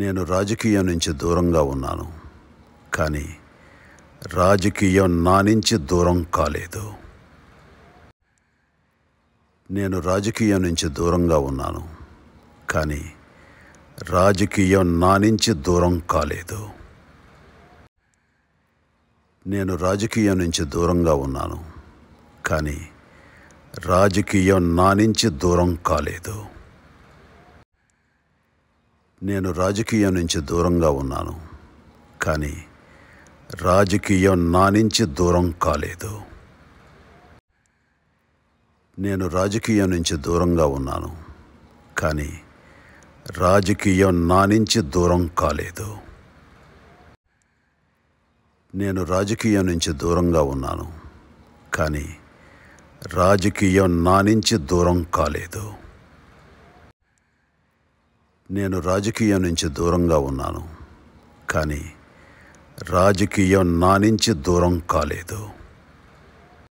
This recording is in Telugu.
నేను రాజకీయం నుంచి దూరంగా ఉన్నాను కానీ రాజకీయం నా నుంచి దూరం కాలేదు నేను రాజకీయం నుంచి దూరంగా ఉన్నాను కానీ రాజకీయం నా నుంచి దూరం కాలేదు నేను రాజకీయం నుంచి దూరంగా ఉన్నాను కానీ రాజకీయం నా నుంచి దూరం కాలేదు నేను రాజకీయం నుంచి దూరంగా ఉన్నాను కానీ రాజకీయం నా నుంచి దూరం కాలేదు నేను రాజకీయం నుంచి దూరంగా ఉన్నాను కానీ రాజకీయం నా నుంచి దూరం కాలేదు నేను రాజకీయం నుంచి దూరంగా ఉన్నాను కానీ రాజకీయం నా నుంచి దూరం కాలేదు నేను రాజకీయం నుంచి దూరంగా ఉన్నాను కానీ రాజకీయం నా నుంచి దూరం కాలేదు